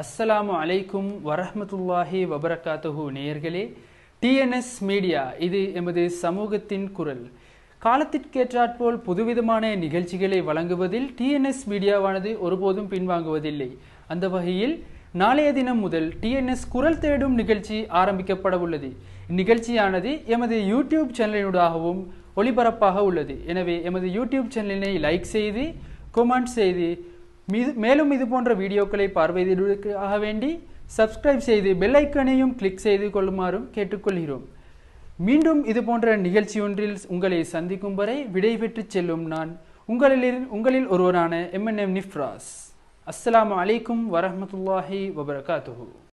அஸ்ஸலாமு அலைக்கும் வரஹமத்துல்லாஹி வபரகாத்துஹு நேயர்களே டிஎன்எஸ் மீடியா இது எமது சமூகத்தின் குரல் காலத்திற்கேற்றாற்போல் புதுவிதமான நிகழ்ச்சிகளை வழங்குவதில் டிஎன்எஸ் மீடியாவானது ஒருபோதும் பின்வாங்குவதில்லை அந்த வகையில் நாளைய தினம் முதல் டிஎன்எஸ் குரல் தேடும் நிகழ்ச்சி ஆரம்பிக்கப்பட உள்ளது இந்நிகழ்ச்சியானது எமது யூடியூப் சேனலினூடாகவும் ஒளிபரப்பாக உள்ளது எனவே எமது யூடியூப் சேனலினை லைக் செய்து கொமெண்ட் செய்து மீது மேலும் இது போன்ற வீடியோக்களை பார்வையிடுவதற்காக வேண்டி சப்ஸ்கிரைப் செய்து ஐக்கனையும் கிளிக் செய்து கொள்ளுமாறும் கேட்டுக்கொள்கிறோம் மீண்டும் இது போன்ற நிகழ்ச்சி ஒன்றில் உங்களை சந்திக்கும் வரை விடைபெற்று செல்லும் நான் உங்களில் உங்களில் ஒருவரான எம்என்எம் நிஃப்ராஸ் அஸ்லாம் அலைக்கும் வரமத்துல்லாஹி வபரகாத்துஹூ